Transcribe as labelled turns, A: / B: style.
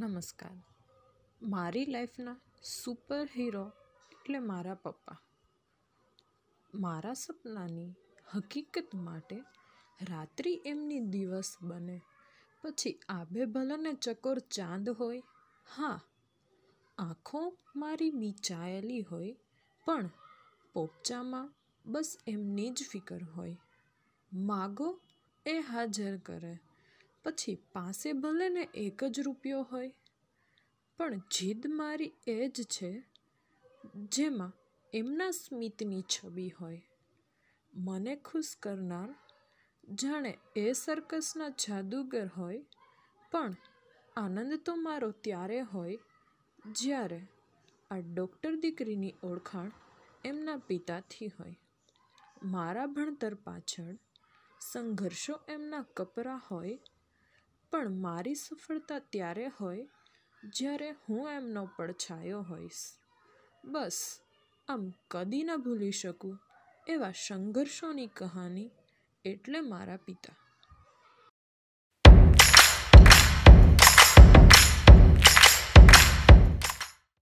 A: નમસ્કાર મારી લાઈફના super hero એટલે મારા પપ્પા મારા સપનાની હકીકત માટે રાત્રિ એમની દિવસ બને પછી આબે ભલાને ચકોર ચાંદ હોય હા આંખો મારી બીચાયેલી હોય પણ પોપચામાં બસ એમની જ ફિકર હોય માગો એ હાજર કરે પછી પાસે ભલે ને એક જ રૂપિયો હોય પણ જીદ મારી એ જ છે જેમાં એમના સ્મિતની છબી હોય મને ખુશ કરનાર જાણે એ સર્કસના જાદુગર હોય પણ આનંદ તો મારો ત્યારે હોય જ્યારે આ ડૉક્ટર દીકરીની ઓળખાણ એમના પિતાથી હોય મારા ભણતર પાછળ સંઘર્ષો એમના કપરા હોય પણ મારી સફળતા ત્યારે હોય જ્યારે હું એમનો પડછાયો હોઈશ બસ આમ કદી ન ભૂલી શકું એવા સંઘર્ષોની કહાની એટલે મારા પિતા